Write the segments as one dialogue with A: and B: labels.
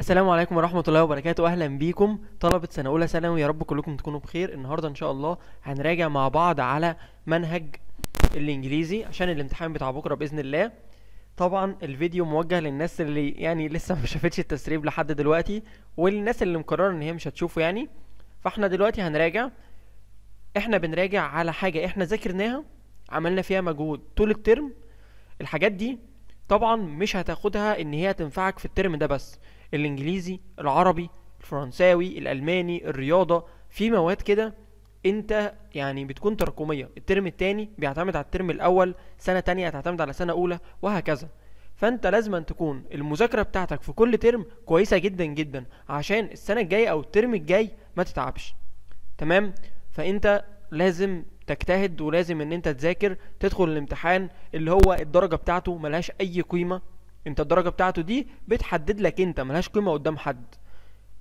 A: السلام عليكم ورحمة الله وبركاته أهلا بيكم طلبة سنة أولى ثانوي يا رب كلكم تكونوا بخير النهاردة إن شاء الله هنراجع مع بعض على منهج الإنجليزي عشان الامتحان بتاع بكرة بإذن الله طبعا الفيديو موجه للناس اللي يعني لسه ما شافتش التسريب لحد دلوقتي والناس اللي مقررة إن هي مش هتشوفه يعني فاحنا دلوقتي هنراجع احنا بنراجع على حاجة احنا ذاكرناها عملنا فيها مجهود طول الترم الحاجات دي طبعا مش هتاخدها ان هي تنفعك في الترم ده بس الانجليزي العربي الفرنساوي الالماني الرياضه في مواد كده انت يعني بتكون تراكميه الترم الثاني بيعتمد على الترم الاول سنه تانية هتعتمد على سنه اولى وهكذا فانت لازم أن تكون المذاكره بتاعتك في كل ترم كويسه جدا جدا عشان السنه الجايه او الترم الجاي ما تتعبش تمام فانت لازم تجتهد ولازم ان انت تذاكر تدخل الامتحان اللي هو الدرجه بتاعته ملهاش اي قيمه انت الدرجه بتاعته دي بتحدد لك انت ملهاش قيمه قدام حد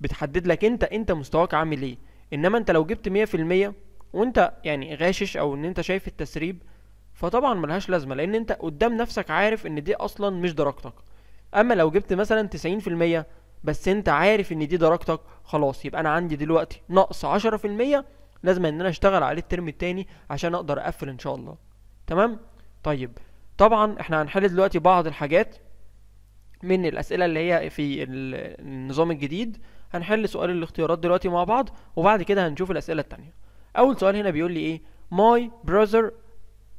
A: بتحدد لك انت انت مستواك عامل ايه انما انت لو جبت مية في المية وانت يعني غاشش او ان انت شايف التسريب فطبعا ملهاش لازمه لان انت قدام نفسك عارف ان دي اصلا مش درجتك اما لو جبت مثلا تسعين في المية بس انت عارف ان دي درجتك خلاص يبقى انا عندي دلوقتي نقص عشرة في المية لازم ان انا اشتغل عليه الترم التاني عشان اقدر اقفل ان شاء الله تمام طيب طبعا احنا هنحل دلوقتي بعض الحاجات من الأسئلة اللي هي في النظام الجديد هنحل سؤال الاختيارات دلوقتي مع بعض وبعد كده هنشوف الأسئلة التانية أول سؤال هنا بيقول لي إيه ماي brother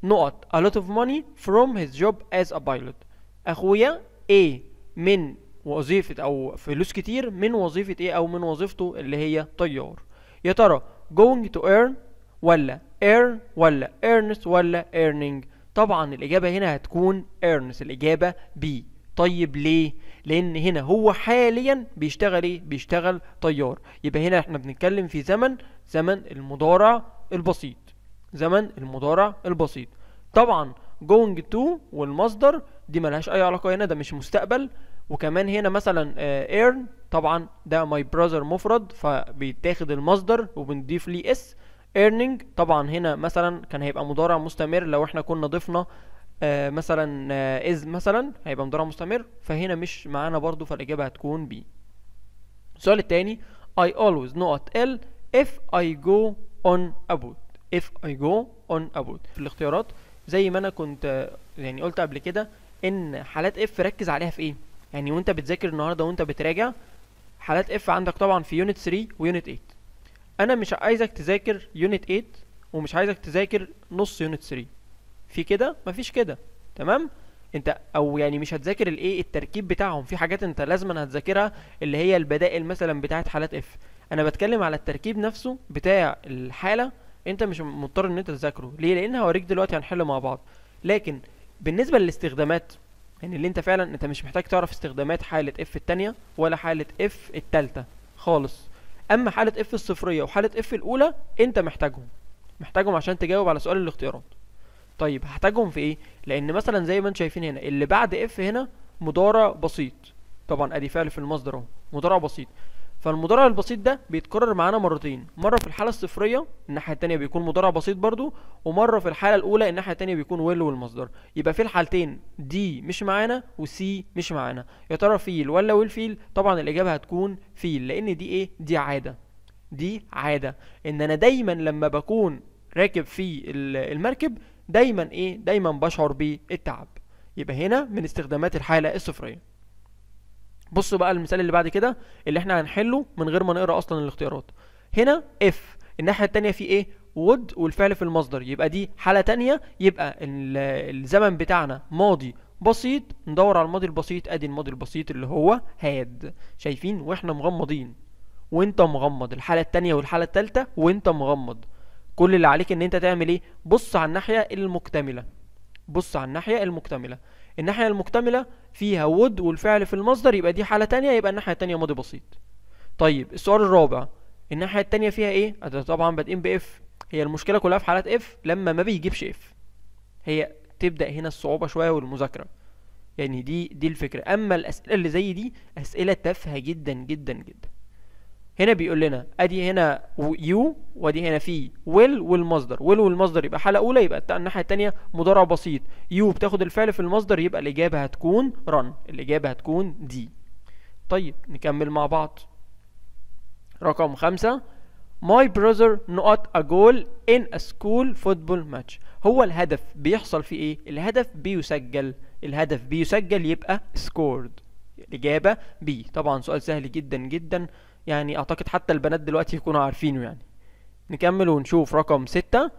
A: نقط a lot of money from his job as a pilot أخويا إيه من وظيفة أو فلوس كتير من وظيفة إيه أو من وظيفته اللي هي طيار يا ترى going to earn ولا earn ولا earnest ولا earning طبعا الإجابة هنا هتكون earnest الإجابة بي طيب ليه لان هنا هو حاليا بيشتغل ايه بيشتغل طيار يبقى هنا احنا بنتكلم في زمن زمن المضارع البسيط زمن المضارع البسيط طبعا going to والمصدر دي ملهاش اي علاقه هنا ده مش مستقبل وكمان هنا مثلا ايرن آه، طبعا ده ماي براذر مفرد فبيتاخد المصدر وبنضيف ليه اس earning طبعا هنا مثلا كان هيبقى مضارع مستمر لو احنا كنا ضفنا آه، مثلا از آه، مثلا هيبقى مضارع مستمر فهنا مش معانا برضو فالاجابه هتكون بي السؤال التاني I always نقط at L if I go on about if I go on about في الاختيارات زي ما انا كنت آه، يعني قلت قبل كده ان حالات اف ركز عليها في ايه يعني وانت بتذاكر النهارده وانت بتراجع حالات اف عندك طبعا في يونت 3 ويونت 8 انا مش عايزك تذاكر يونت 8 ومش عايزك تذاكر نص يونت 3 في كده مفيش كده تمام انت او يعني مش هتذاكر الايه التركيب بتاعهم في حاجات انت لازما هتذاكرها اللي هي البدائل مثلا بتاعه حالات اف انا بتكلم على التركيب نفسه بتاع الحاله انت مش مضطر ان انت تذاكره ليه لان هوريك دلوقتي هنحل مع بعض لكن بالنسبه للاستخدامات يعني اللي انت فعلا انت مش محتاج تعرف استخدامات حاله اف الثانيه ولا حاله اف الثالثه خالص اما حاله اف الصفريه وحاله اف الاولى انت محتاجهم محتاجهم عشان تجاوب على سؤال الاختيارات طيب هحتاجهم في ايه لان مثلا زي ما انتم شايفين هنا اللي بعد اف هنا مضارع بسيط طبعا ادي فعل في المصدر اهو مضارع بسيط فالمضارع البسيط ده بيتكرر معانا مرتين مره في الحاله الصفريه الناحيه الثانيه بيكون مضارع بسيط برضو ومره في الحاله الاولى الناحيه الثانيه بيكون ويل والمصدر يبقى في الحالتين دي مش معانا وسي مش معانا يا ترى فيل ولا ويل فيل طبعا الاجابه هتكون فيل لان دي ايه دي عاده دي عاده ان انا دايما لما بكون راكب في المركب دايما ايه دايما بشعر بالتعب يبقى هنا من استخدامات الحالة الصفرية بصوا بقى المثال اللي بعد كده اللي احنا هنحله من غير ما نقرا اصلا الاختيارات هنا اف الناحية التانية في ايه would والفعل في المصدر يبقى دي حالة تانية يبقى الزمن بتاعنا ماضي بسيط ندور على الماضي البسيط ادي الماضي البسيط اللي هو هاد شايفين واحنا مغمضين وانت مغمض الحالة التانية والحالة التالتة وانت مغمض كل اللي عليك ان انت تعمل ايه بص على الناحيه المكتمله بص على الناحيه المكتمله الناحيه المكتمله فيها ود والفعل في المصدر يبقى دي حاله تانية يبقى الناحيه التانية ماضي بسيط طيب السؤال الرابع الناحيه التانية فيها ايه طبعا بادئين باف هي المشكله كلها في حالات اف لما ما بيجيبش اف هي تبدا هنا الصعوبه شويه والمذاكره يعني دي دي الفكره اما الاسئله اللي زي دي اسئله تافهه جدا جدا جدا هنا بيقول لنا ادي هنا يو وادي هنا في ويل والمصدر ويل والمصدر يبقى حاله اولى يبقى الناحيه الثانيه مضارع بسيط يو بتاخد الفعل في المصدر يبقى الاجابه هتكون رن الاجابه هتكون دي طيب نكمل مع بعض رقم خمسة My brother نقط a goal in a school football match هو الهدف بيحصل فيه ايه؟ الهدف بيسجل الهدف بيسجل يبقى scored الإجابة بي طبعا سؤال سهل جدا جدا يعني اعتقد حتى البنات دلوقتي يكونوا عارفينه يعني نكمل ونشوف رقم ستة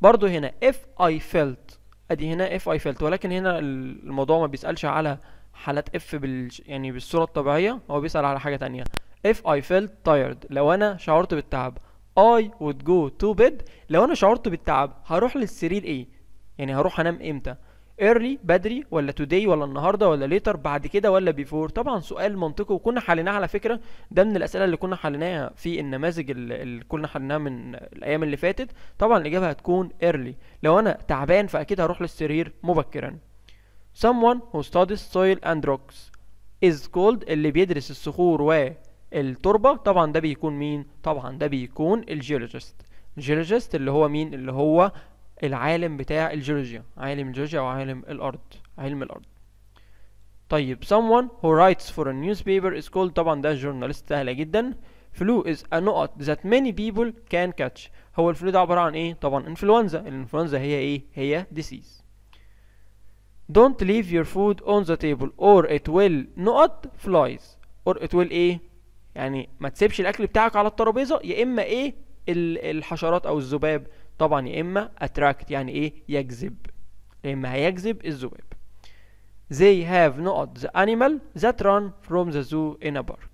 A: برضو هنا if I felt ادي هنا if I felt ولكن هنا الموضوع ما بيسألش على حالات if بال يعني بالصورة الطبيعية هو بيسأل على حاجة تانية if I felt tired لو انا شعرت بالتعب I would go to bed لو انا شعرت بالتعب هروح للسرير ايه يعني هروح انام امتى early بدري ولا today ولا النهارده ولا later بعد كده ولا before طبعا سؤال منطقي وكنا حليناه على فكره ده من الاسئله اللي كنا حليناها في النماذج اللي كنا حليناها من الايام اللي فاتت طبعا الاجابه هتكون early لو انا تعبان فاكيد هروح للسرير مبكرا someone who studies soil and rocks is called اللي بيدرس الصخور والتربه طبعا ده بيكون مين؟ طبعا ده بيكون الجيولوجيست الجيولوجيست اللي هو مين؟ اللي هو العالم بتاع الجيولوجيا عالم الجيولوجيا او عالم الارض علم الارض طيب someone who writes for a newspaper is called طبعا ده جورناليست سهله جدا flu is a نقط that many people can catch هو الفلو ده عباره عن ايه طبعا انفلونزا الانفلونزا هي ايه هي disease don't leave your food on the table or it will نقط flies or it will ايه يعني ما تسيبش الاكل بتاعك على الترابيزه يا اما ايه الحشرات او الذباب طبعا يا اما اتراكت يعني ايه يجذب يا اما هيجذب الذباب they have not the animal that run from the zoo in a park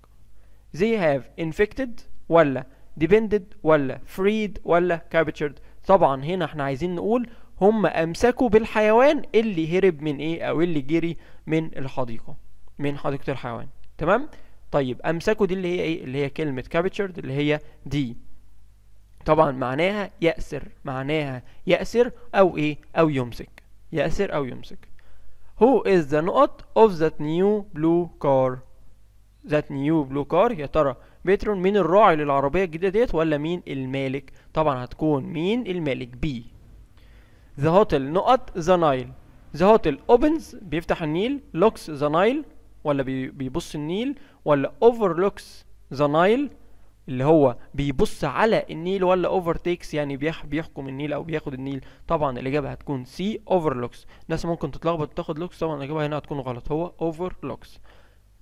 A: they have infected ولا depended ولا freed ولا captured طبعا هنا احنا عايزين نقول هم امسكوا بالحيوان اللي هرب من ايه او اللي جري من الحديقه من حديقه الحيوان تمام طيب امسكوا دي اللي هي ايه اللي هي كلمه captured اللي هي دي طبعا معناها يأسر معناها يأسر أو إيه أو يمسك يأسر أو يمسك Who is the نقط of that new blue car that new blue car يا ترى بيترون مين الراعي للعربية الجديدة ديت ولا مين المالك طبعا هتكون مين المالك بي The hotel نقط the Nile The hotel opens بيفتح النيل looks the Nile ولا بيبص النيل ولا overlooks the Nile اللي هو بيبص على النيل ولا اوفرتيكس يعني بيح بيحكم النيل او بياخد النيل طبعا الاجابه هتكون سي اوفرلوكس ناس ممكن تتلخبط تاخد لوكس طبعا الاجابه هنا هتكون غلط هو اوفرلوكس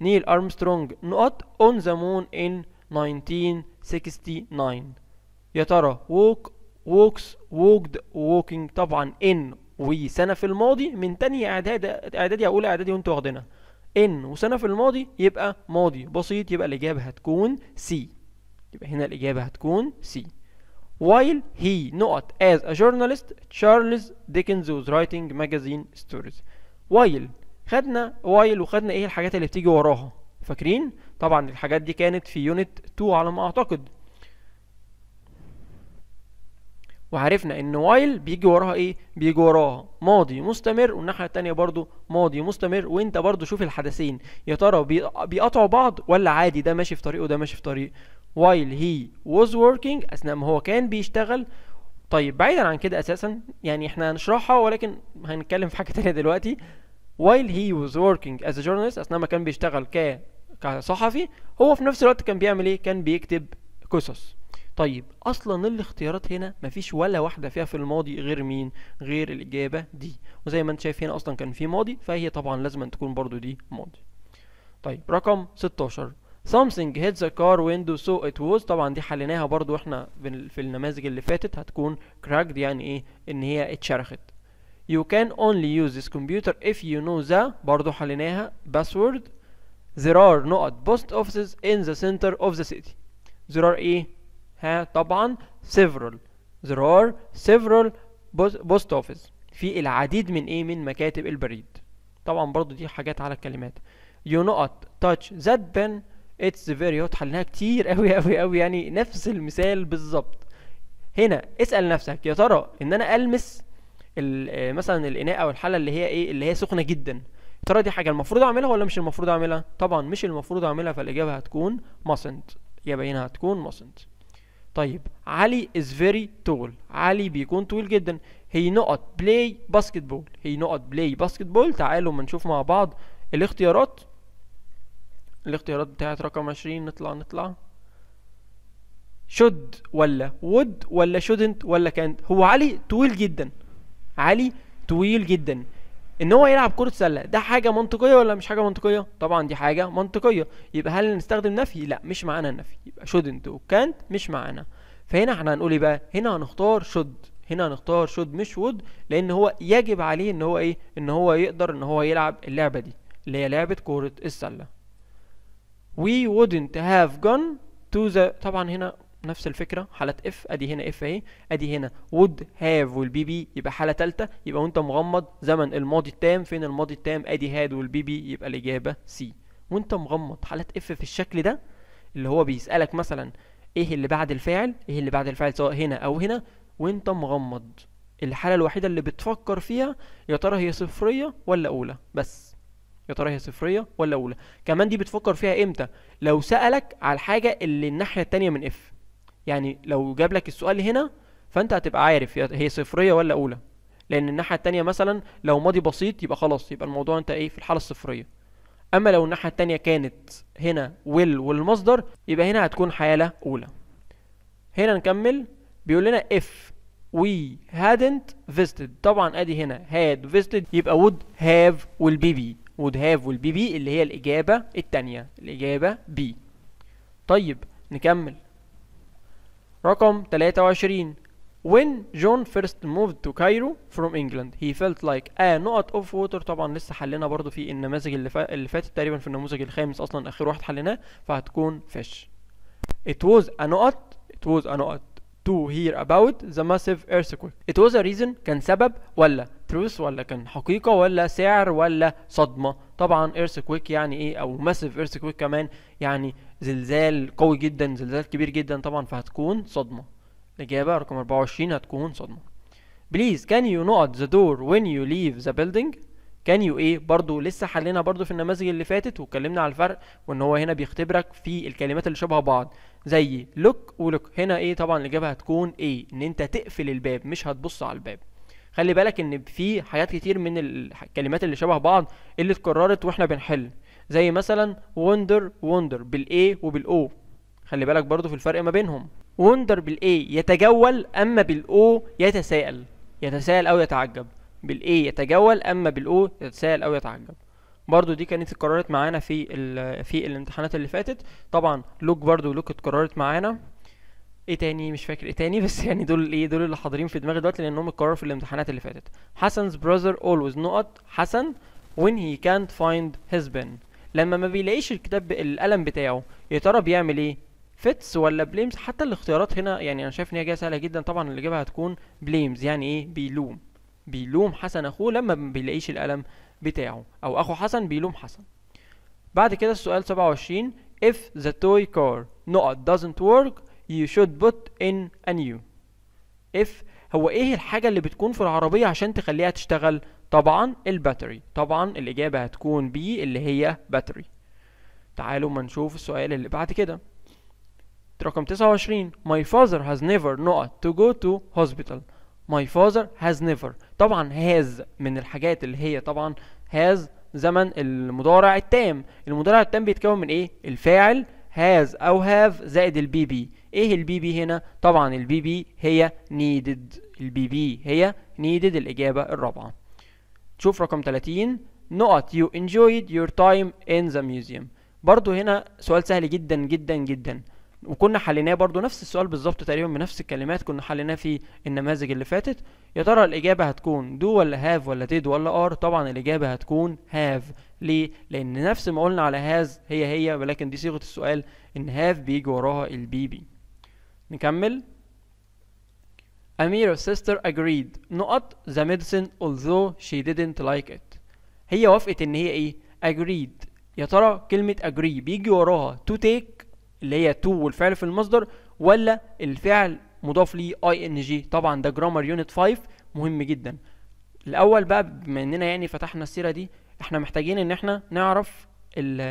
A: نيل ارمسترونج نقط اون ذا مون ان 1969 يا ترى ووك ووكس ووكد ووكينج طبعا ان وسنه في الماضي من تاني اعداد اعدادي اولى اعدادي وانتوا واخدينها ان وسنه في الماضي يبقى ماضي بسيط يبقى الاجابه هتكون سي يبقى هنا الإجابة هتكون سي while he not as a journalist Charles Dickens was writing magazine stories while خدنا while وخدنا ايه الحاجات اللي بتيجي وراها فاكرين طبعا الحاجات دي كانت في يونت 2 على ما اعتقد وعرفنا ان while بيجي وراها ايه بيجي وراها ماضي مستمر والناحيه التانية برضو ماضي مستمر وانت برضو شوف الحدثين يا ترى بيقطعوا بعض ولا عادي ده ماشي في طريق وده ماشي في طريق while he was working أثناء ما هو كان بيشتغل طيب بعيدا عن كده أساسا يعني احنا هنشرحها ولكن هنتكلم في حاجة تانية دلوقتي while he was working as a journalist أثناء ما كان بيشتغل ك كصحفي هو في نفس الوقت كان بيعمل ايه؟ كان بيكتب قصص طيب اصلا الاختيارات هنا مفيش ولا واحده فيها في الماضي غير مين غير الاجابه دي وزي ما انت شايف هنا اصلا كان في ماضي فهي طبعا لازم تكون برضو دي ماضي طيب رقم 16 something hits a car window so it was طبعا دي حليناها برضو احنا في النماذج اللي فاتت هتكون cracked يعني ايه ان هي اتشرخت you can only use this computer if you know the برضو حليناها password there are not post offices in the center of the city there are ايه ها طبعا several there are several post offices في العديد من ايه من مكاتب البريد طبعا برضو دي حاجات على الكلمات you not touch that pen اتس فيري هوت حلناها كتير قوي قوي قوي يعني نفس المثال بالظبط هنا اسال نفسك يا ترى ان انا المس آه، مثلا الاناء او الحله اللي هي ايه اللي هي سخنه جدا ترى دي حاجه المفروض اعملها ولا مش المفروض اعملها طبعا مش المفروض اعملها فالاجابه هتكون mustn't يا هنا هتكون mustn't طيب علي is very tall علي بيكون طويل جدا هي نقط باسكت بول هي نقط باسكت بول تعالوا ما نشوف مع بعض الاختيارات الاختيارات بتاعت رقم عشرين نطلع نطلع should ولا would ولا shouldn't ولا can't هو علي طويل جدا علي طويل جدا ان هو يلعب كرة سلة ده حاجة منطقية ولا مش حاجة منطقية طبعا دي حاجة منطقية يبقى هل نستخدم نفي لا مش معانا النفي يبقى shouldn't و can't مش معانا فهنا احنا هنقول ايه بقى هنا هنختار should هنا هنختار should مش would لان هو يجب عليه ان هو ايه ان هو يقدر ان هو يلعب اللعبة دي اللي هي لعبة كرة السلة we wouldn't have gone to the طبعا هنا نفس الفكرة حالة اف ادي هنا اف اهي ادي هنا would have والبي بي يبقى حالة تالتة يبقى وانت مغمض زمن الماضي التام فين الماضي التام ادي هاد والبي بي يبقى الاجابة سي وانت مغمض حالة اف في الشكل ده اللي هو بيسألك مثلا ايه اللي بعد الفاعل ايه اللي بعد الفاعل سواء هنا او هنا وانت مغمض الحالة الوحيدة اللي بتفكر فيها يا ترى هي صفرية ولا اولى بس يا ترى هي صفريه ولا اولى كمان دي بتفكر فيها امتى لو سالك على الحاجه اللي الناحيه الثانيه من اف يعني لو جاب لك السؤال هنا فانت هتبقى عارف هي صفريه ولا اولى لان الناحيه الثانيه مثلا لو ماضي بسيط يبقى خلاص يبقى الموضوع انت ايه في الحاله الصفريه اما لو الناحيه الثانيه كانت هنا ويل والمصدر يبقى هنا هتكون حاله اولى هنا نكمل بيقول لنا اف وي هادنت فيزيتد طبعا ادي هنا هاد فيزيتد يبقى وود هاف والبيبي would have will be be اللي هي الإجابة التانية الإجابة B طيب نكمل رقم 23 When John first moved to Cairo from England he felt like a نقط of water طبعا لسه حلينا برضو في النماذج اللي, فا... اللي فاتت تقريبا في النموذج الخامس أصلا آخر واحد حليناه فهتكون fish It was a نقط It was a نقط to hear about the massive earthquake It was a reason كان سبب ولا تروث ولا كان حقيقه ولا سعر ولا صدمه طبعا كويك يعني ايه او ماسيف كويك كمان يعني زلزال قوي جدا زلزال كبير جدا طبعا فهتكون صدمه الاجابه رقم 24 هتكون صدمه بليز كان يو نوت ذا دور وين يو ليف ذا بيلدينج كان يو ايه برضو لسه حلينا برضو في النماذج اللي فاتت واتكلمنا على الفرق وان هو هنا بيختبرك في الكلمات اللي شبه بعض زي لوك ولوك هنا ايه طبعا الاجابه هتكون ايه ان انت تقفل الباب مش هتبص على الباب خلي بالك ان في حاجات كتير من الكلمات اللي شبه بعض اللي اتكررت واحنا بنحل زي مثلا وندر وندر بالاي وبالاو خلي بالك برضو في الفرق ما بينهم وندر بالاي يتجول اما بالاو يتساءل يتساءل او يتعجب بالاي يتجول اما بالاو يتساءل او يتعجب برضو دي كانت اتكررت معانا في في الامتحانات اللي فاتت طبعا لوك برضو لوك اتكررت معانا ايه تاني مش فاكر ايه تاني بس يعني دول ايه دول اللي حاضرين في دماغي دلوقتي لانهم اتكرروا في الامتحانات اللي فاتت حسن's brother always نقط حسن when he can't find his pen لما ما بيلاقيش الكتاب القلم بتاعه يا ترى بيعمل ايه فيتس ولا بليمز حتى الاختيارات هنا يعني انا شايف ان هي جايه سهله جدا طبعا اللي جابها هتكون بليمز يعني ايه بيلوم بيلوم حسن اخوه لما ما بيلاقيش القلم بتاعه او اخو حسن بيلوم حسن بعد كده السؤال 27 if the toy car نقط doesn't work you should put in a new if هو ايه الحاجة اللي بتكون في العربية عشان تخليها تشتغل طبعا الباتري طبعا الإجابة هتكون B اللي هي باتري تعالوا ما نشوف السؤال اللي بعد كده رقم 29 My father has never not to go to hospital My father has never طبعا has من الحاجات اللي هي طبعا has زمن المضارع التام المضارع التام بيتكون من ايه الفاعل has او have زائد البي بي ايه البي بي هنا طبعا البي بي هي نيدد البي بي هي نيدد الاجابه الرابعه شوف رقم 30 نقط يو انجويد يور تايم ان ذا ميوزيوم برضو هنا سؤال سهل جدا جدا جدا وكنا حليناه برضو نفس السؤال بالظبط تقريبا بنفس الكلمات كنا حليناه في النماذج اللي فاتت يا ترى الإجابة هتكون دو ولا هاف ولا ديد ولا ار طبعا الإجابة هتكون هاف ليه؟ لأن نفس ما قلنا على هاز هي هي ولكن دي صيغة السؤال إن هاف بيجي وراها البي بي نكمل Amira's sister agreed نقط the medicine although she didn't like it هي وافقت ان هي ايه agreed يا ترى كلمة agree بيجي وراها to take اللي هي to والفعل في المصدر ولا الفعل مضاف ليه ing طبعا ده جرامر يونت 5 مهم جدا الاول بقى بما اننا يعني فتحنا السيرة دي احنا محتاجين ان احنا نعرف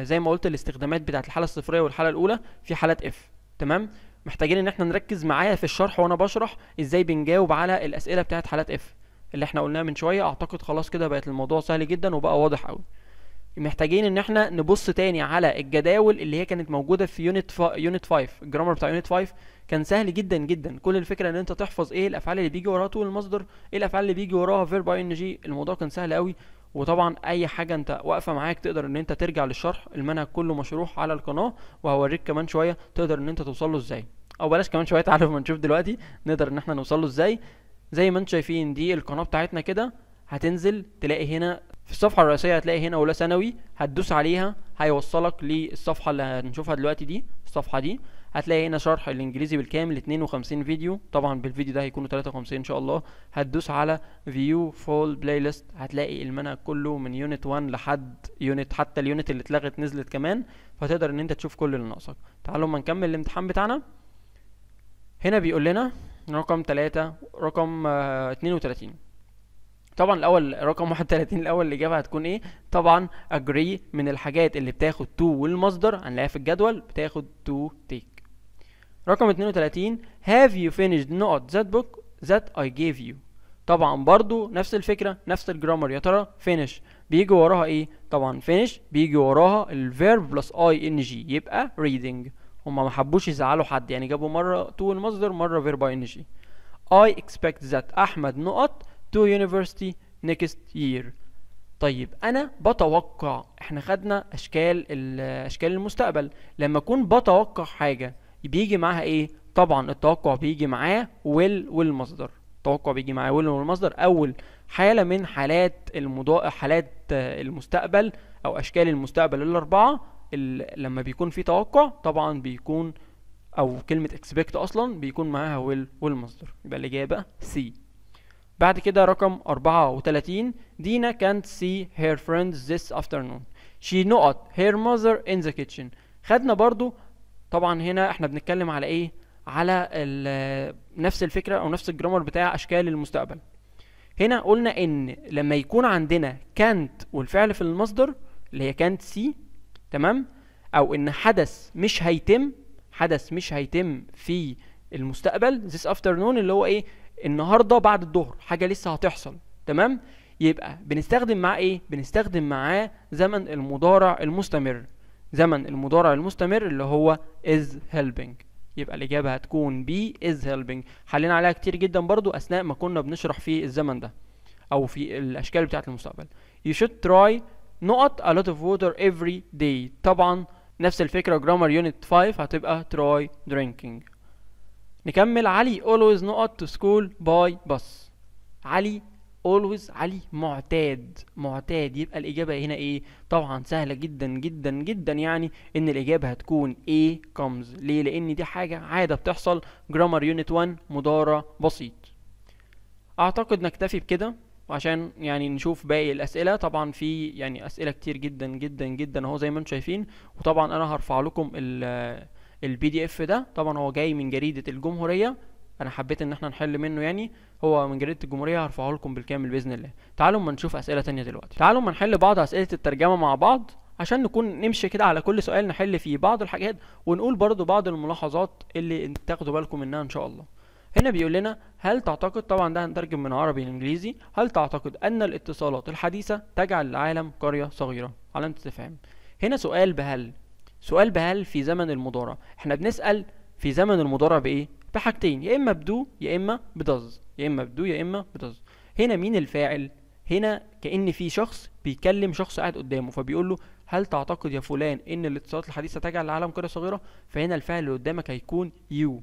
A: زي ما قلت الاستخدامات بتاعت الحالة الصفرية والحالة الاولى في حالة اف تمام محتاجين ان احنا نركز معايا في الشرح وانا بشرح ازاي بنجاوب على الاسئله بتاعت حالات اف اللي احنا قلناها من شويه اعتقد خلاص كده بقت الموضوع سهل جدا وبقى واضح قوي محتاجين ان احنا نبص تاني على الجداول اللي هي كانت موجوده في يونت فا... يونت 5 الجرامر بتاع يونت 5 كان سهل جدا جدا كل الفكره ان انت تحفظ ايه الافعال اللي بيجي وراها طول المصدر ايه الافعال اللي بيجي وراها فيرب اي ان جي الموضوع كان سهل قوي وطبعا اي حاجه انت واقفه معاك تقدر ان انت ترجع للشرح المنهج كله مشروح على القناه وهوريك كمان شويه تقدر ان انت توصل له ازاي او بلاش كمان شويه تعالوا ما نشوف دلوقتي نقدر ان احنا نوصل له ازاي زي ما انتم شايفين دي القناه بتاعتنا كده هتنزل تلاقي هنا في الصفحه الرئيسيه هتلاقي هنا اولى ثانوي هتدوس عليها هيوصلك للصفحه اللي هنشوفها دلوقتي دي الصفحه دي هتلاقي هنا شرح الانجليزي بالكامل 52 فيديو طبعا بالفيديو ده هيكونوا 53 ان شاء الله هتدوس على فيو فول بلاي ليست هتلاقي المنهج كله من يونت 1 لحد يونت حتى اليونت اللي اتلغت نزلت كمان فتقدر ان انت تشوف كل اللي ناقصك تعالوا اما نكمل الامتحان بتاعنا هنا بيقول لنا رقم 3 رقم 32 آه، طبعا الاول رقم 31 الاول الاجابه هتكون ايه طبعا اجري من الحاجات اللي بتاخد تو والمصدر هنلاقيها في الجدول بتاخد تو تيك رقم 32 have you finished نقط that book that I gave you طبعا برضو نفس الفكرة نفس الجرامر يا ترى finish بيجي وراها ايه طبعا finish بيجي وراها الفيرب بلس اي ان جي يبقى reading هما ما حبوش يزعلوا حد يعني جابوا مرة تو المصدر مرة فيرب اي ان جي I expect that احمد نقط to university next year طيب انا بتوقع احنا خدنا اشكال اشكال المستقبل لما اكون بتوقع حاجه بيجي معاها ايه طبعا التوقع بيجي معاه ويل والمصدر التوقع بيجي معاه ويل والمصدر اول حاله من حالات المضا حالات المستقبل او اشكال المستقبل الاربعه لما بيكون في توقع طبعا بيكون او كلمه اكسبكت اصلا بيكون معاها ويل والمصدر يبقى الاجابه سي بعد كده رقم 34 دينا كانت سي هير فريندز ذس افترنون شي نقط هير ماذر ان ذا كيتشن خدنا برضو طبعا هنا احنا بنتكلم على ايه على نفس الفكره او نفس الجرامر بتاع اشكال المستقبل هنا قلنا ان لما يكون عندنا كانت والفعل في المصدر اللي هي كانت سي تمام او ان حدث مش هيتم حدث مش هيتم في المستقبل this afternoon اللي هو ايه النهارده بعد الظهر حاجه لسه هتحصل تمام يبقى بنستخدم معاه ايه بنستخدم معاه زمن المضارع المستمر زمن المضارع المستمر اللي هو is helping يبقى الإجابة هتكون B is helping حلينا عليها كتير جدا برضو أثناء ما كنا بنشرح في الزمن ده أو في الأشكال بتاعة المستقبل you should try نقط a lot of water every day طبعا نفس الفكرة جرامر unit 5 هتبقى try drinking نكمل علي always نقط to school by bus علي اولويز علي معتاد معتاد يبقى الإجابة هنا إيه طبعا سهلة جدا جدا جدا يعني إن الإجابة هتكون ايه كومز ليه لأن دي حاجة عادة بتحصل جرامر يونت 1 مضارع بسيط أعتقد نكتفي بكده وعشان يعني نشوف باقي الاسئله طبعا في يعني اسئله كتير جدا جدا جدا اهو زي ما انتم شايفين وطبعا انا هرفع لكم البي دي اف ده طبعا هو جاي من جريده الجمهوريه انا حبيت ان احنا نحل منه يعني هو من جريده الجمهوريه هرفعه لكم بالكامل باذن الله تعالوا اما نشوف اسئله ثانيه دلوقتي تعالوا اما نحل بعض اسئله الترجمه مع بعض عشان نكون نمشي كده على كل سؤال نحل فيه بعض الحاجات ونقول برضو بعض الملاحظات اللي تاخدوا بالكم منها ان شاء الله هنا بيقول لنا هل تعتقد طبعا ده هنترجم من عربي لانجليزي هل تعتقد ان الاتصالات الحديثه تجعل العالم قريه صغيره علامه استفهام هنا سؤال بهل سؤال بهل في زمن المضارع احنا بنسال في زمن المضارع بايه بحاجتين يا اما بدو يا اما بدز يا اما بدو يا اما بدز هنا مين الفاعل هنا كان في شخص بيكلم شخص قاعد قدامه فبيقول له هل تعتقد يا فلان ان الاتصالات الحديثه تجعل العالم كره صغيره فهنا الفاعل اللي قدامك هيكون يو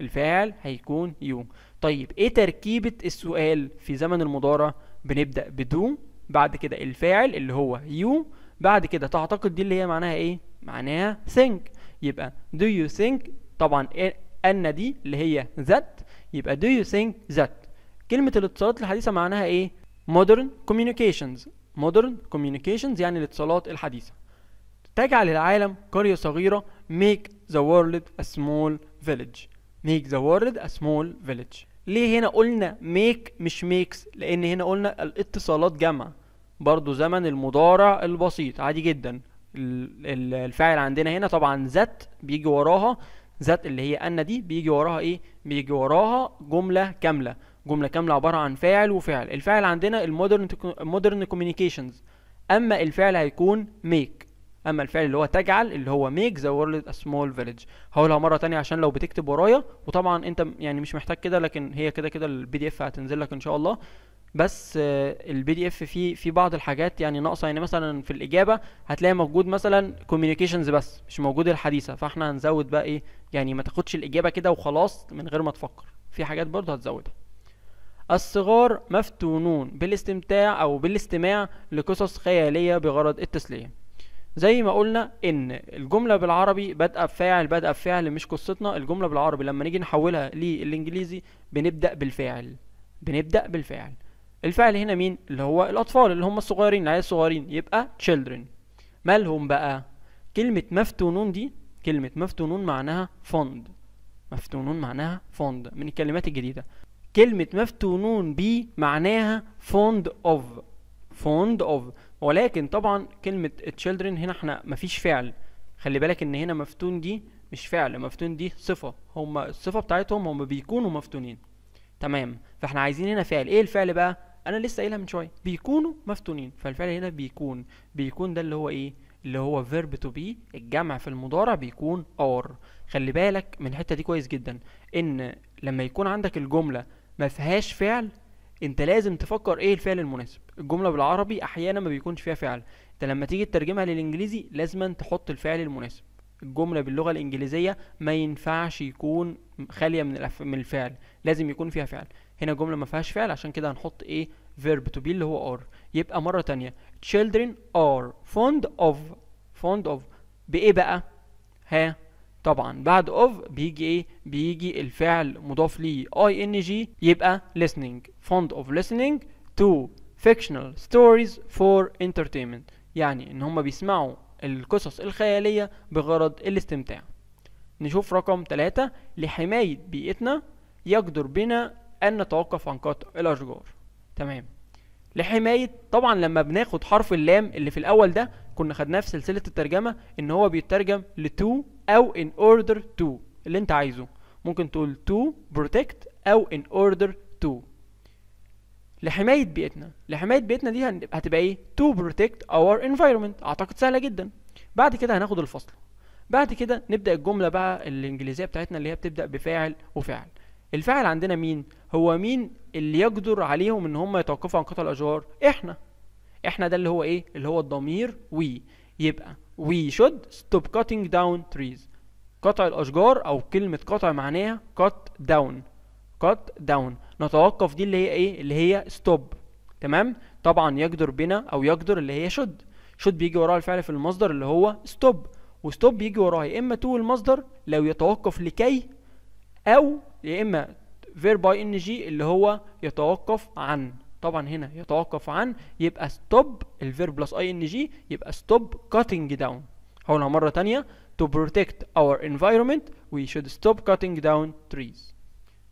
A: الفاعل هيكون يو طيب ايه تركيبه السؤال في زمن المضارع بنبدا بدو بعد كده الفاعل اللي هو يو بعد كده تعتقد دي اللي هي معناها ايه معناها ثينك يبقى دو يو ثينك طبعا إيه أن دي اللي هي ذات يبقى do you think that كلمة الاتصالات الحديثة معناها إيه؟ modern communications modern communications يعني الاتصالات الحديثة تجعل العالم قرية صغيرة make the world a small village make the world a small village ليه هنا قلنا make مش makes لأن هنا قلنا الاتصالات جمع برضو زمن المضارع البسيط عادي جدا الفاعل عندنا هنا طبعا ذات بيجي وراها ذات اللي هي ان دي بيجي وراها ايه بيجي وراها جمله كامله جمله كامله عباره عن فاعل وفعل الفاعل عندنا المودرن مودرن كوميونيكيشنز اما الفعل هيكون ميك اما الفعل اللي هو تجعل اللي هو ميك ذا وورلد ا سمول فيليج هقولها مره تانية عشان لو بتكتب ورايا وطبعا انت يعني مش محتاج كده لكن هي كده كده البي دي اف هتنزل لك ان شاء الله بس آه، البي دي اف فيه في بعض الحاجات يعني ناقصه يعني مثلا في الاجابه هتلاقي موجود مثلا كوميونيكيشنز بس مش موجود الحديثه فاحنا هنزود بقى ايه يعني ما تاخدش الاجابه كده وخلاص من غير ما تفكر في حاجات برضه هتزودها الصغار مفتونون بالاستمتاع او بالاستماع لقصص خياليه بغرض التسليه زي ما قلنا ان الجمله بالعربي بادئه بفاعل بادئه بفعل مش قصتنا الجمله بالعربي لما نيجي نحولها للانجليزي بنبدا بالفاعل بنبدا بالفاعل الفعل هنا مين اللي هو الاطفال اللي هم الصغيرين العيال الصغيرين يبقى children مالهم بقى كلمة مفتونون دي كلمة مفتونون معناها فوند مفتونون معناها فوند من الكلمات الجديدة كلمة مفتونون بي معناها فوند اوف فوند اوف ولكن طبعا كلمة children هنا احنا مفيش فعل خلي بالك ان هنا مفتون دي مش فعل مفتون دي صفة هم الصفة بتاعتهم هم بيكونوا مفتونين تمام فاحنا عايزين هنا فعل ايه الفعل بقى انا لسه قايلها من شويه بيكونوا مفتونين فالفعل هنا بيكون بيكون ده اللي هو ايه اللي هو فيرب تو بي الجمع في المضارع بيكون ار خلي بالك من الحته دي كويس جدا ان لما يكون عندك الجمله ما فيهاش فعل انت لازم تفكر ايه الفعل المناسب الجمله بالعربي احيانا ما بيكونش فيها فعل انت لما تيجي تترجمها للانجليزي لازما تحط الفعل المناسب الجمله باللغه الانجليزيه ما ينفعش يكون خاليه من من الفعل لازم يكون فيها فعل هنا جمله ما فيهاش فعل عشان كده هنحط ايه verb to be اللي هو are يبقى مره تانية children are fond of fond of بايه بقى ها طبعا بعد of بيجي ايه بيجي الفعل مضاف ليه ing يبقى listening fond of listening to fictional stories for entertainment يعني ان هم بيسمعوا القصص الخيالية بغرض الاستمتاع نشوف رقم 3 لحماية بيئتنا يجدر بنا أن نتوقف عن قطع الأشجار تمام لحماية طبعا لما بناخد حرف اللام اللي في الأول ده كنا خدناه في سلسلة الترجمة إن هو بيترجم ل to أو in order to اللي أنت عايزه ممكن تقول to protect أو in order to لحماية بيئتنا لحماية بيئتنا دي هتبقى إيه to protect our environment أعتقد سهلة جدا بعد كده هناخد الفصل بعد كده نبدأ الجملة بقى الإنجليزية بتاعتنا اللي هي بتبدأ بفاعل وفاعل الفاعل عندنا مين هو مين اللي يقدر عليهم ان هم يتوقفوا عن قطع الاشجار احنا احنا ده اللي هو ايه اللي هو الضمير وي يبقى وي should stop cutting down trees قطع الاشجار او كلمه قطع معناها cut down cut down نتوقف دي اللي هي ايه اللي هي stop تمام طبعا يجدر بنا او يجدر اللي هي should should بيجي وراها الفعل في المصدر اللي هو stop وستوب بيجي وراها يا اما تو المصدر لو يتوقف لكي او يا اما باي ان جي اللي هو يتوقف عن طبعا هنا يتوقف عن يبقى ستوب الفير بلس اي ان جي يبقى ستوب كاتنج داون هقولها مرة تانية to protect our environment we should stop cutting down trees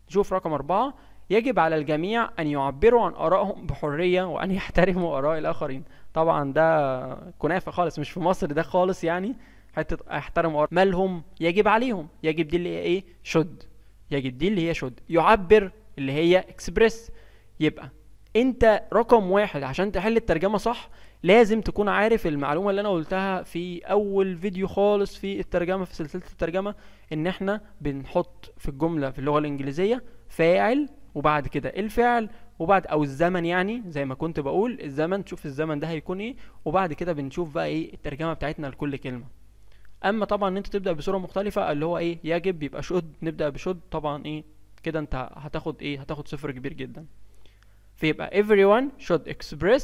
A: نشوف رقم أربعة يجب على الجميع أن يعبروا عن آرائهم بحرية وأن يحترموا آراء الآخرين طبعا ده كنافة خالص مش في مصر ده خالص يعني حتة احترموا مالهم يجب عليهم يجب دي اللي هي إيه should يجد دي اللي هي شود يعبر اللي هي اكسبريس يبقى انت رقم واحد عشان تحل الترجمه صح لازم تكون عارف المعلومه اللي انا قلتها في اول فيديو خالص في الترجمه في سلسله الترجمه ان احنا بنحط في الجمله في اللغه الانجليزيه فاعل وبعد كده الفعل وبعد او الزمن يعني زي ما كنت بقول الزمن تشوف الزمن ده هيكون ايه وبعد كده بنشوف بقى ايه الترجمه بتاعتنا لكل كلمه اما طبعا ان انت تبدا بصوره مختلفه اللي هو ايه يجب يبقى شد نبدا بشد طبعا ايه كده انت هتاخد ايه هتاخد صفر كبير جدا فيبقى everyone should express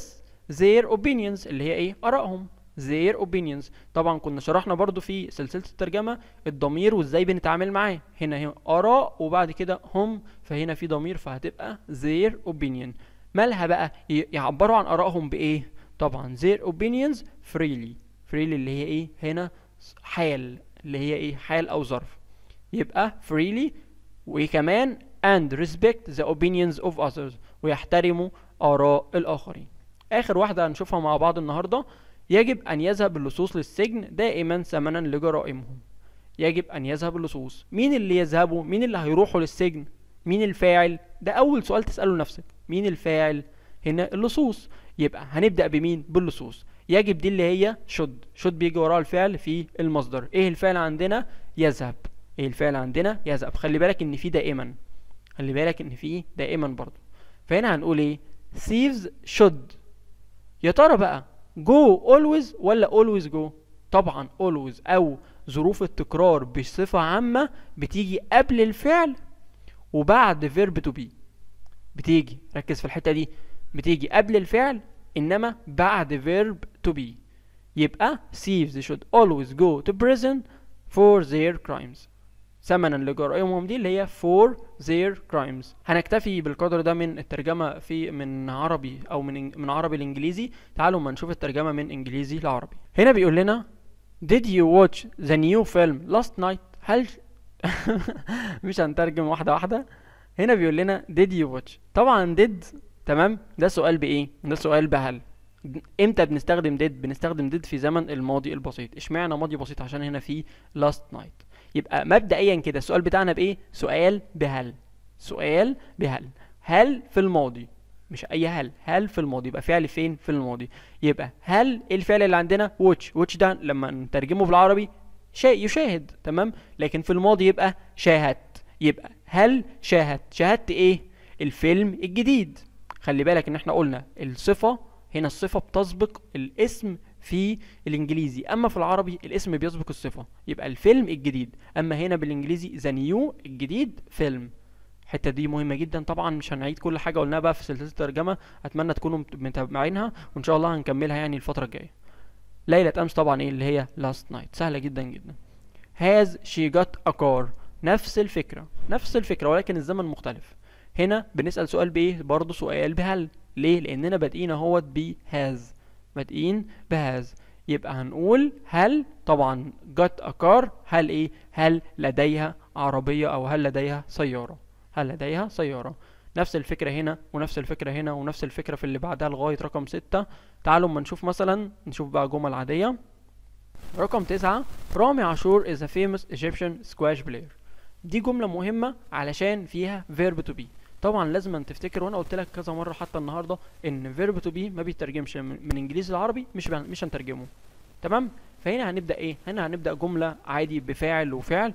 A: their opinions اللي هي ايه ارائهم their opinions طبعا كنا شرحنا برضو في سلسله الترجمه الضمير وازاي بنتعامل معاه هنا هي اراء وبعد كده هم فهنا في ضمير فهتبقى their opinion مالها بقى يعبروا عن ارائهم بايه طبعا their opinions freely freely اللي هي ايه هنا حال اللي هي ايه حال او ظرف يبقى freely وكمان and respect the opinions of others ويحترموا آراء الآخرين آخر واحدة هنشوفها مع بعض النهاردة يجب أن يذهب اللصوص للسجن دائما ثمنا لجرائمهم يجب أن يذهب اللصوص مين اللي يذهبوا مين اللي هيروحوا للسجن مين الفاعل ده أول سؤال تسأله نفسك مين الفاعل هنا اللصوص يبقى هنبدأ بمين باللصوص يجب دي اللي هي شد شد بيجي وراها الفعل في المصدر ايه الفعل عندنا يذهب ايه الفعل عندنا يذهب خلي بالك ان في دائما خلي بالك ان في دائما برضو فهنا هنقول ايه سيفز شد يا ترى بقى جو اولويز ولا اولويز جو طبعا اولويز او ظروف التكرار بصفة عامة بتيجي قبل الفعل وبعد verb to be بتيجي ركز في الحتة دي بتيجي قبل الفعل إنما بعد verb to be يبقى thieves should always go to prison for their crimes ثمنا لجرائمهم دي اللي هي for their crimes هنكتفي بالقدر ده من الترجمة في من عربي أو من من عربي لإنجليزي تعالوا ما نشوف الترجمة من إنجليزي لعربي هنا بيقول لنا Did you watch the new film last night هل مش هنترجم واحدة واحدة هنا بيقول لنا did you watch طبعا did تمام ده سؤال بايه ده سؤال بهل امتى بنستخدم ديد بنستخدم ديد في زمن الماضي البسيط اشمعنى ماضي بسيط عشان هنا في لاست نايت يبقى مبدئيا كده السؤال بتاعنا بايه سؤال بهل سؤال بهل هل في الماضي مش اي هل هل في الماضي يبقى فعل فين في الماضي يبقى هل الفعل اللي عندنا واتش واتش ده لما نترجمه بالعربي شيء يشاهد تمام لكن في الماضي يبقى شاهدت يبقى هل شاهدت شاهدت ايه الفيلم الجديد خلي بالك ان احنا قلنا الصفه هنا الصفه بتسبق الاسم في الانجليزي اما في العربي الاسم بيسبق الصفه يبقى الفيلم الجديد اما هنا بالانجليزي ذا نيو الجديد فيلم الحته دي مهمه جدا طبعا مش هنعيد كل حاجه قلناها بقى في سلسله الترجمه اتمنى تكونوا متابعينها وان شاء الله هنكملها يعني الفتره الجايه ليله امس طبعا ايه اللي هي لاست نايت سهله جدا جدا هاز شي جت a car نفس الفكره نفس الفكره ولكن الزمن مختلف هنا بنسال سؤال بايه برضه سؤال بهل ليه لاننا بادئين اهوت بهاز بادئين بهاز يبقى هنقول هل طبعا جت اكار هل ايه هل لديها عربيه او هل لديها سياره هل لديها سياره نفس الفكره هنا ونفس الفكره هنا ونفس الفكره في اللي بعدها لغايه رقم ستة تعالوا اما نشوف مثلا نشوف بقى جمل عاديه رقم تسعة رامي عاشور is a famous Egyptian squash player دي جملة مهمة علشان فيها verb to be طبعا لازم أن تفتكر وانا قلت لك كذا مره حتى النهارده ان فيرب تو بي ما بيترجمش من انجليزي لعربي مش مش هنترجمه تمام فهنا هنبدا ايه هنا هنبدا جمله عادي بفاعل وفعل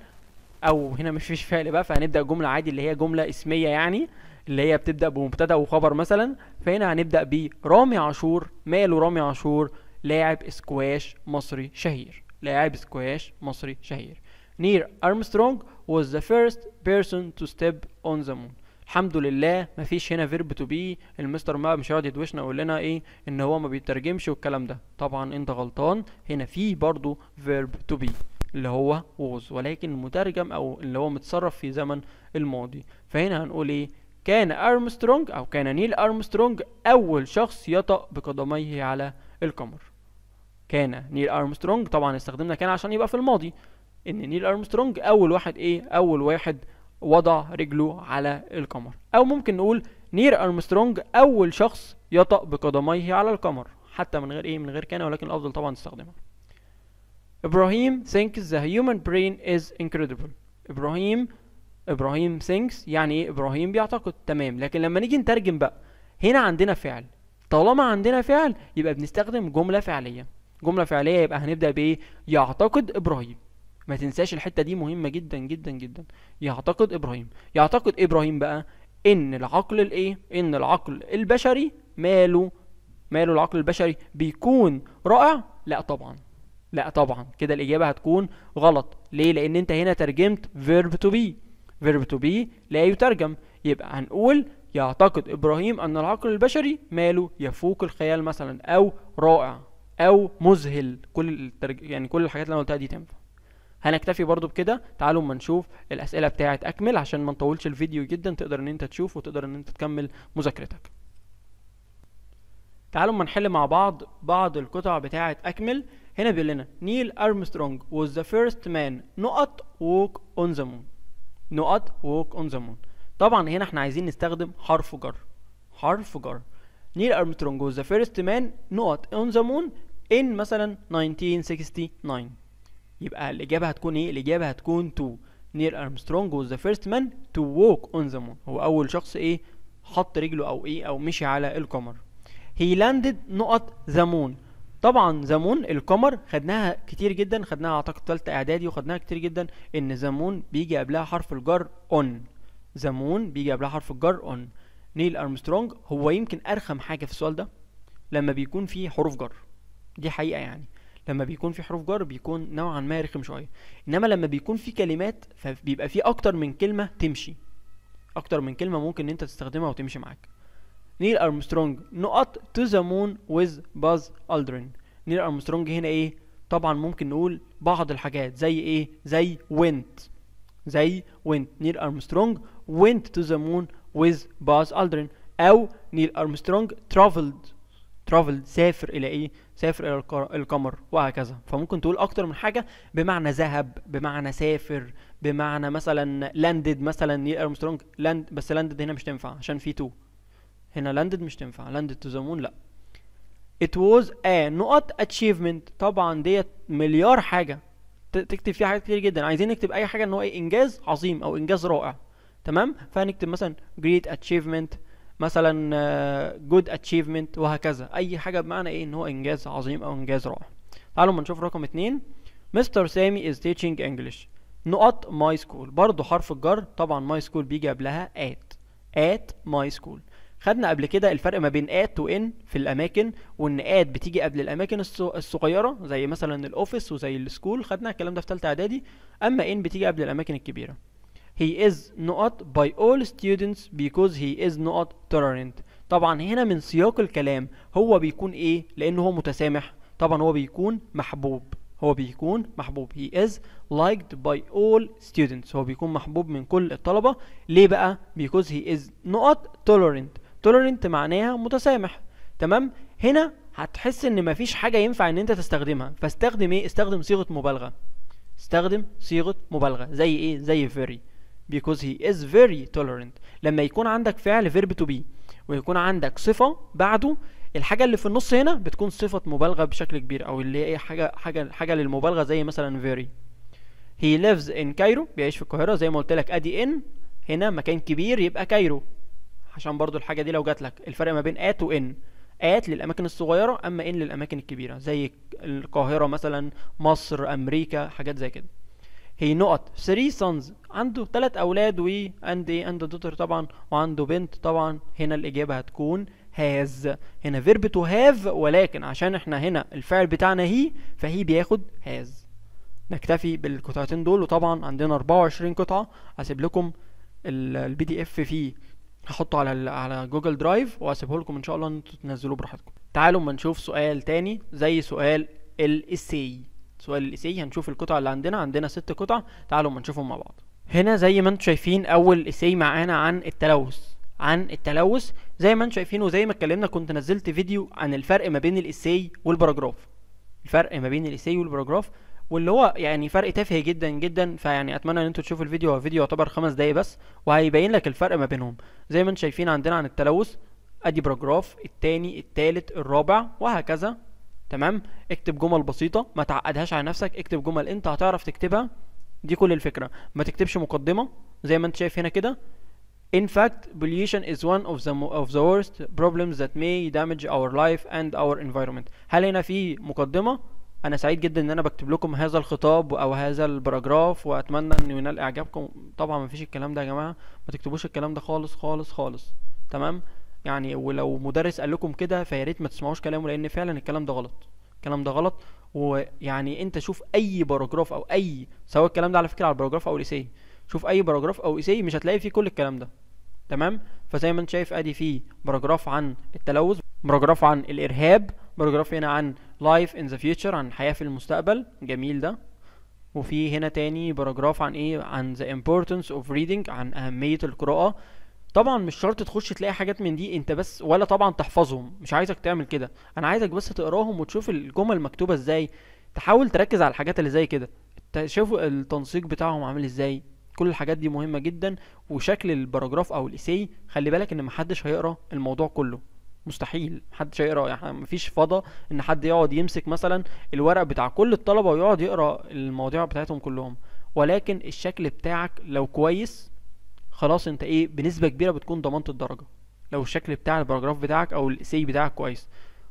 A: او هنا مش فيش فعل بقى فهنبدا جمله عادي اللي هي جمله اسميه يعني اللي هي بتبدا بمبتدا وخبر مثلا فهنا هنبدا برامي عاشور ماله رامي عاشور لاعب سكواش مصري شهير لاعب سكواش مصري شهير نير ارمسترونج was the first person to step on the moon الحمد لله مفيش هنا فيرب تو بي المستر ما مش هيقعد يدوشنا ويقول لنا ايه ان هو ما بيترجمش والكلام ده طبعا انت غلطان هنا في برضو فيرب تو بي اللي هو ووز ولكن مترجم او اللي هو متصرف في زمن الماضي فهنا هنقول ايه كان ارمسترونج او كان نيل ارمسترونج اول شخص يطأ بقدميه على القمر كان نيل ارمسترونج طبعا استخدمنا كان عشان يبقى في الماضي ان نيل ارمسترونج اول واحد ايه اول واحد وضع رجله على القمر او ممكن نقول نير ارمسترونج اول شخص يطأ بقدميه على القمر حتى من غير ايه من غير كان ولكن الافضل طبعا استخدمه ابراهيم thinks the human brain is incredible ابراهيم ابراهيم thinks يعني ايه ابراهيم بيعتقد تمام لكن لما نيجي نترجم بقى هنا عندنا فعل طالما عندنا فعل يبقى بنستخدم جمله فعليه جمله فعليه يبقى هنبدا بايه يعتقد ابراهيم ما تنساش الحتة دي مهمة جدا جدا جدا يعتقد ابراهيم يعتقد ابراهيم بقى ان العقل الايه ان العقل البشري ماله ماله العقل البشري بيكون رائع لا طبعا لا طبعا كده الاجابة هتكون غلط ليه لان انت هنا ترجمت verb to be verb to be لا يترجم يبقى هنقول يعتقد ابراهيم ان العقل البشري ماله يفوق الخيال مثلا او رائع او مذهل كل الترج... يعني كل الحاجات اللي انا قلتها دي تنفع هنكتفي برضو بكده تعالوا اما نشوف الاسئله بتاعه اكمل عشان ما نطولش الفيديو جدا تقدر ان انت تشوف وتقدر ان انت تكمل مذاكرتك تعالوا اما نحل مع بعض بعض القطع بتاعه اكمل هنا بيقول لنا نيل ارمسترونج was the first man نقط walk on the moon نقط walk on the moon طبعا هنا احنا عايزين نستخدم حرف جر حرف جر نيل ارمسترونج was the first man نقط on the moon in مثلا 1969 يبقى الإجابة هتكون إيه؟ الإجابة هتكون تو نيل أرمسترونج was the first man to walk on the moon هو أول شخص إيه حط رجله أو إيه أو مشي على القمر he landed نقط the moon طبعا مون القمر خدناها كتير جدا خدناها اعتقد تالتة اعدادي وخدناها كتير جدا ان مون بيجي قبلها حرف الجر اون مون بيجي قبلها حرف الجر اون نيل ارمسترونج هو يمكن ارخم حاجه في السؤال ده لما بيكون فيه حروف جر دي حقيقه يعني لما بيكون في حروف جر بيكون نوعا ما رخم شويه انما لما بيكون في كلمات فبيبقى في اكتر من كلمه تمشي اكتر من كلمه ممكن ان انت تستخدمها وتمشي معاك نيل ارمسترونج نقط تو ذا مون ويز باز الدرين نيل ارمسترونج هنا ايه طبعا ممكن نقول بعض الحاجات زي ايه زي وينت زي وينت نيل ارمسترونج وينت تو ذا مون ويز باز الدرين او نيل ارمسترونج ترافلد ترافل سافر الى ايه سافر الى القمر وهكذا فممكن تقول اكتر من حاجه بمعنى ذهب بمعنى سافر بمعنى مثلا لاندد مثلا نيل ارمسترونج لاند بس لاندد هنا مش تنفع عشان في تو هنا لاندد مش تنفع لاندد تو ذا مون لا it was a نقط achievement طبعا ديت مليار حاجه تكتب فيها حاجات كتير جدا عايزين نكتب اي حاجه ان هو ايه انجاز عظيم او انجاز رائع تمام فهنكتب مثلا great achievement مثلا جود آه، اتشيفمنت وهكذا اي حاجه بمعنى ايه ان هو انجاز عظيم او انجاز رائع تعالوا نشوف رقم اتنين مستر سامي از تيتشنج انجلش نقط ماي سكول برضه حرف الجر طبعا ماي سكول بيجي قبلها ات ات ماي سكول خدنا قبل كده الفرق ما بين ات وان في الاماكن وان ات بتيجي قبل الاماكن الصغيره زي مثلا الاوفيس وزي السكول خدنا الكلام ده في ثالثه اعدادي اما ان بتيجي قبل الاماكن الكبيره he is not by all students because he is not tolerant طبعا هنا من سياق الكلام هو بيكون ايه لان هو متسامح طبعا هو بيكون محبوب هو بيكون محبوب he is liked by all students هو بيكون محبوب من كل الطلبة ليه بقى because he is not tolerant tolerant معناها متسامح تمام هنا هتحس ان مفيش حاجة ينفع ان انت تستخدمها فاستخدم ايه استخدم صيغة مبالغة استخدم صيغة مبالغة زي ايه زي very because he is very tolerant لما يكون عندك فعل verb to be ويكون عندك صفة بعده الحاجة اللي في النص هنا بتكون صفة مبالغة بشكل كبير أو اللي هي إيه حاجة حاجة حاجة للمبالغة زي مثلا very he lives in كايرو بيعيش في القاهرة زي ما قلت لك أدي إن هنا مكان كبير يبقى كايرو عشان برضو الحاجة دي لو جات لك الفرق ما بين آت و آت للأماكن الصغيرة أما إن للأماكن الكبيرة زي القاهرة مثلا مصر أمريكا حاجات زي كده هي نقط 3 sons عنده ثلاث أولاد و and إيه and دوتر daughter طبعا وعنده بنت طبعا هنا الإجابة هتكون has هنا فيرب تو have ولكن عشان احنا هنا الفعل بتاعنا هي فهي بياخد has نكتفي بالقطعتين دول وطبعا عندنا 24 قطعة هسيب لكم البي دي اف فيه هحطه على على جوجل درايف وهسيبه لكم ان شاء الله ان انتوا تنزلوه براحتكم تعالوا اما نشوف سؤال تاني زي سؤال الاسي سؤال سي هنشوف القطع اللي عندنا عندنا ست قطع تعالوا ما نشوفهم مع بعض هنا زي ما انتم شايفين اول سي معانا عن التلوث عن التلوث زي ما انتم شايفين وزي ما اتكلمنا كنت نزلت فيديو عن الفرق ما بين سي والباراجراف الفرق ما بين سي والباراجراف واللي هو يعني فرق تافه جدا جدا فيعني اتمنى ان انتم تشوفوا الفيديو هو فيديو يعتبر خمس دقايق بس وهيبين لك الفرق ما بينهم زي ما انتم شايفين عندنا عن التلوث ادي باراجراف الثاني الثالث الرابع وهكذا تمام اكتب جمل بسيطه ما تعقدهاش على نفسك اكتب جمل انت هتعرف تكتبها دي كل الفكره ما تكتبش مقدمه زي ما انت شايف هنا كده In fact, pollution is one of the, of the worst problems that may damage our life and our environment. هل هنا في مقدمة؟ أنا سعيد جدا إن أنا بكتب لكم هذا الخطاب أو هذا البراجراف وأتمنى إنه ينال إعجابكم. طبعا مفيش الكلام ده يا جماعة، ما تكتبوش الكلام ده خالص خالص خالص. تمام؟ يعني ولو مدرس قال لكم كده فيا ريت ما تسمعوش كلامه لان فعلا الكلام ده غلط الكلام ده غلط ويعني انت شوف اي باراجراف او اي سواء الكلام ده على فكره على الباراجراف او الايسيه شوف اي باراجراف او ايسيه مش هتلاقي فيه كل الكلام ده تمام فزي ما انت شايف ادي فيه باراجراف عن التلوث باراجراف عن الارهاب باراجراف هنا عن لايف ان ذا فيوتشر عن الحياه في المستقبل جميل ده وفي هنا تاني باراجراف عن ايه عن ذا امبورتنس اوف ريدنج عن اهميه القراءه طبعا مش شرط تخش تلاقي حاجات من دي انت بس ولا طبعا تحفظهم مش عايزك تعمل كده انا عايزك بس تقراهم وتشوف الجمل مكتوبه ازاي تحاول تركز على الحاجات اللي زي كده شوف التنسيق بتاعهم عامل ازاي كل الحاجات دي مهمه جدا وشكل الباراجراف او الاسي خلي بالك ان محدش هيقرا الموضوع كله مستحيل محدش هيقرا يعني مفيش فضا ان حد يقعد يمسك مثلا الورق بتاع كل الطلبه ويقعد يقرا المواضيع بتاعتهم كلهم ولكن الشكل بتاعك لو كويس خلاص انت ايه بنسبه كبيره بتكون ضمنت الدرجه لو الشكل بتاع الباراجراف بتاعك او الاسي بتاعك كويس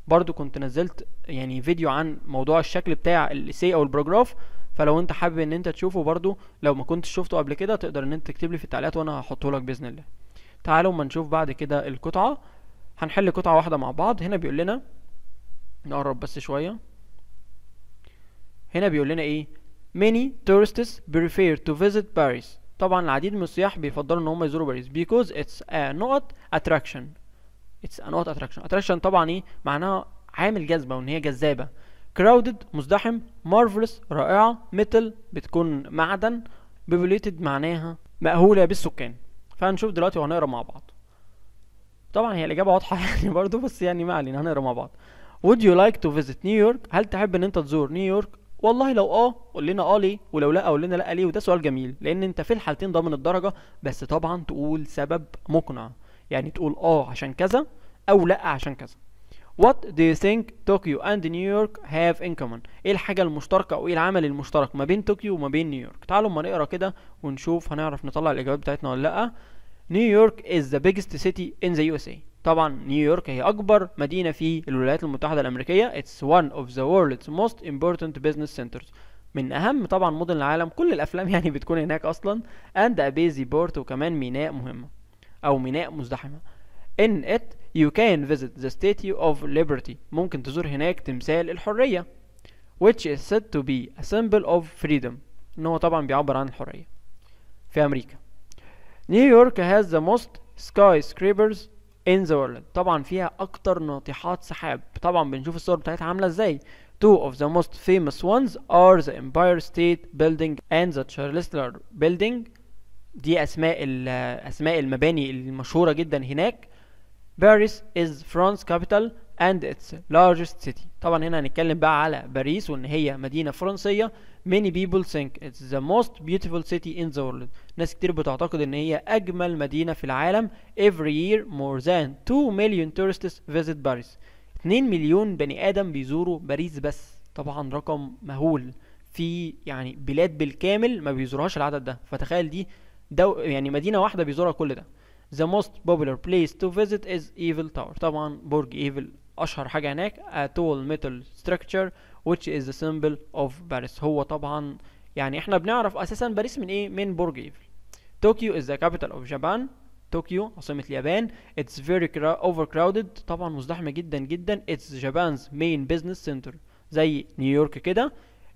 A: برضو كنت نزلت يعني فيديو عن موضوع الشكل بتاع الاسي او الباراجراف فلو انت حابب ان انت تشوفه برضو لو ما كنتش شفته قبل كده تقدر ان انت تكتب لي في التعليقات وانا هحطه لك باذن الله تعالوا اما نشوف بعد كده القطعه هنحل قطعه واحده مع بعض هنا بيقول لنا نقرب بس شويه هنا بيقول لنا ايه many tourists prefer to visit Paris طبعا العديد من السياح بيفضلوا ان هم يزوروا باريس بيكوز اتس ا نوت اتراكشن اتس ا نوت اتراكشن اتراكشن طبعا ايه معناها عامل جذبه وان هي جذابه كراودد مزدحم مارفلس رائعه ميتال بتكون معدن بيبوليتد معناها مأهوله بالسكان فهنشوف دلوقتي وهنقرا مع بعض طبعا هي الاجابه واضحه يعني برضو بس يعني ما علينا هنقرا مع بعض Would you like to visit New York؟ هل تحب ان انت تزور نيويورك والله لو اه قول لنا اه ليه ولو لا قول لنا لا ليه وده سؤال جميل لان انت في الحالتين ضامن الدرجه بس طبعا تقول سبب مقنع يعني تقول اه عشان كذا او لا عشان كذا What do you think Tokyo and New York have in common؟ ايه الحاجة المشتركة او ايه العمل المشترك ما بين طوكيو وما بين نيويورك؟ تعالوا اما نقرا كده ونشوف هنعرف نطلع الاجابات بتاعتنا ولا لا. نيويورك is the biggest city in the USA. طبعا نيويورك هي اكبر مدينه في الولايات المتحده الامريكيه it's one of the world's most important business centers من اهم طبعا مدن العالم كل الافلام يعني بتكون هناك اصلا and a busy port وكمان ميناء مهمه او ميناء مزدحمه in it you can visit the statue of liberty ممكن تزور هناك تمثال الحريه which is said to be a symbol of freedom ان هو طبعا بيعبر عن الحريه في امريكا نيويورك has the most skyscrapers in the world طبعا فيها اكتر ناطحات سحاب طبعا بنشوف الصور بتاعتها عامله ازاي Two of the most famous ones are the Empire State Building and the Charles Building دي اسماء اسماء المباني المشهوره جدا هناك باريس is France capital and its largest city طبعا هنا هنتكلم بقى على باريس وان هي مدينه فرنسيه many people think it's the most beautiful city in the world ناس كتير بتعتقد ان هي اجمل مدينة في العالم every year more than 2 million tourists visit Paris 2 مليون بني ادم بيزوروا باريس بس طبعا رقم مهول في يعني بلاد بالكامل ما بيزورهاش العدد ده فتخيل دي دو يعني مدينة واحدة بيزورها كل ده The most popular place to visit is Eiffel Tower طبعا برج ايفل اشهر حاجة هناك a tall metal structure which is the symbol of Paris هو طبعا يعني احنا بنعرف اساسا باريس من ايه من بورج ايفل طوكيو is the capital of Japan طوكيو عاصمة اليابان it's very overcrowded طبعا مزدحمة جدا جدا it's Japan's main business center زي نيويورك كده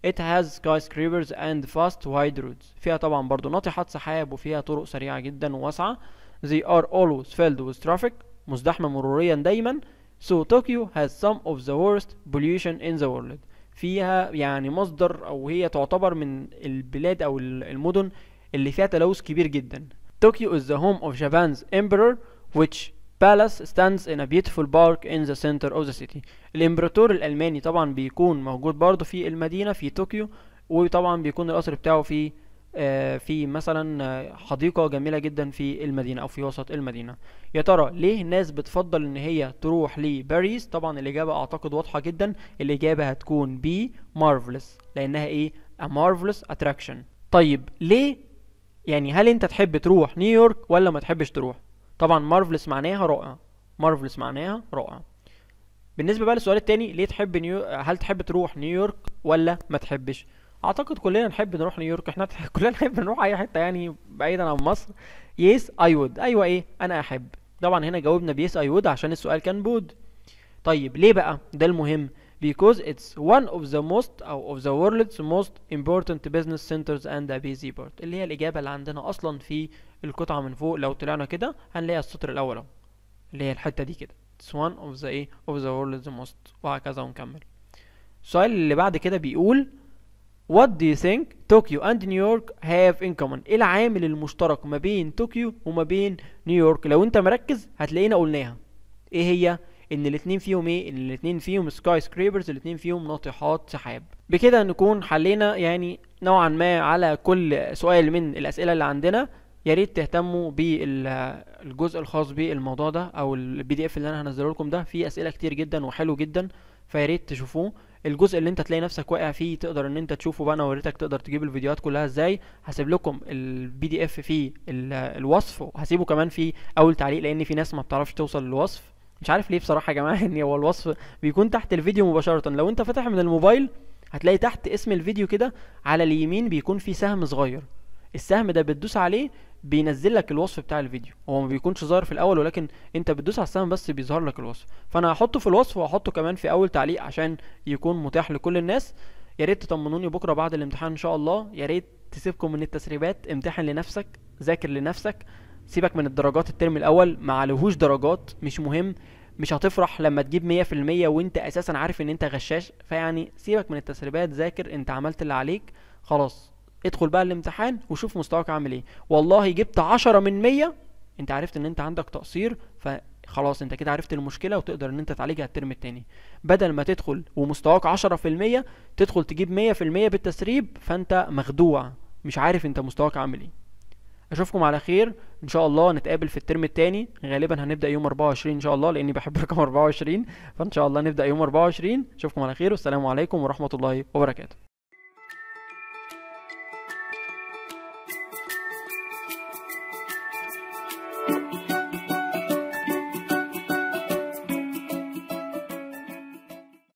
A: it has skyscrapers and fast wide roads فيها طبعا برضو ناطحات سحاب وفيها طرق سريعة جدا وواسعة they are always filled with traffic مزدحمة مروريا دايما so Tokyo has some of the worst pollution in the world فيها يعني مصدر او هي تعتبر من البلاد او المدن اللي فيها تلوث كبير جدا طوكيو is the home of Japan's emperor which palace stands in a beautiful park in the center of the city الامبراطور الالماني طبعا بيكون موجود برضه في المدينه في طوكيو وطبعا بيكون القصر بتاعه في آه، في مثلا حديقة جميلة جدا في المدينة أو في وسط المدينة يا ترى ليه الناس بتفضل إن هي تروح لباريس طبعا الإجابة أعتقد واضحة جدا الإجابة هتكون بي مارفلس لأنها إيه a marvelous attraction طيب ليه يعني هل أنت تحب تروح نيويورك ولا ما تحبش تروح طبعا مارفلس معناها رائع مارفلس معناها رائع بالنسبة بقى للسؤال التاني ليه تحب نيو... هل تحب تروح نيويورك ولا ما تحبش اعتقد كلنا نحب نروح نيويورك احنا كلنا نحب نروح اي حته يعني بعيدا عن مصر يس اي وود ايوه ايه انا احب طبعا هنا جاوبنا بيس اي وود عشان السؤال كان بود طيب ليه بقى ده المهم because it's one of the most او of the world's most important business centers and a busy part اللي هي الاجابه اللي عندنا اصلا في القطعه من فوق لو طلعنا كده هنلاقي السطر الاول اهو اللي هي الحته دي كده it's one of the ايه of the world's most وهكذا ونكمل السؤال اللي بعد كده بيقول What do you think Tokyo and New York have in common ايه العامل المشترك ما بين طوكيو وما بين نيويورك لو انت مركز هتلاقينا قلناها ايه هي ان الاتنين فيهم ايه ان الاتنين فيهم سكاي سكريبرز الاتنين فيهم ناطحات سحاب بكده نكون حلينا يعني نوعا ما على كل سؤال من الاسئله اللي عندنا يا ريت تهتموا بالجزء الخاص بالموضوع ده او البي دي اف اللي انا هنزله لكم ده فيه اسئله كتير جدا وحلو جدا فيا ريت تشوفوه الجزء اللي انت تلاقي نفسك واقع فيه تقدر ان انت تشوفه بقى انا وريتك تقدر تجيب الفيديوهات كلها ازاي هسيب لكم البي دي اف في الوصف وهسيبه كمان في اول تعليق لان في ناس ما بتعرفش توصل للوصف مش عارف ليه بصراحه يا جماعه ان هو الوصف بيكون تحت الفيديو مباشره لو انت فاتح من الموبايل هتلاقي تحت اسم الفيديو كده على اليمين بيكون في سهم صغير السهم ده بتدوس عليه بينزل لك الوصف بتاع الفيديو هو ما بيكونش ظاهر في الاول ولكن انت بتدوس على السهم بس بيظهر لك الوصف فانا هحطه في الوصف وهحطه كمان في اول تعليق عشان يكون متاح لكل الناس يا ريت تطمنوني بكره بعد الامتحان ان شاء الله يا ريت تسيبكم من التسريبات امتحن لنفسك ذاكر لنفسك سيبك من الدرجات الترم الاول ما عليهوش درجات مش مهم مش هتفرح لما تجيب 100% وانت اساسا عارف ان انت غشاش فيعني سيبك من التسريبات ذاكر انت عملت اللي عليك خلاص ادخل بقى الامتحان وشوف مستواك عامل ايه والله جبت عشرة من مية انت عرفت ان انت عندك تقصير فخلاص انت كده عرفت المشكلة وتقدر ان انت تعالجها الترم التاني بدل ما تدخل ومستواك عشرة في المية تدخل تجيب مية في المية بالتسريب فانت مخدوع مش عارف انت مستواك عامل ايه اشوفكم على خير ان شاء الله نتقابل في الترم الثاني غالبا هنبدا يوم 24 ان شاء الله لاني بحب رقم 24 فان شاء الله نبدا يوم 24 اشوفكم على خير والسلام عليكم ورحمه الله وبركاته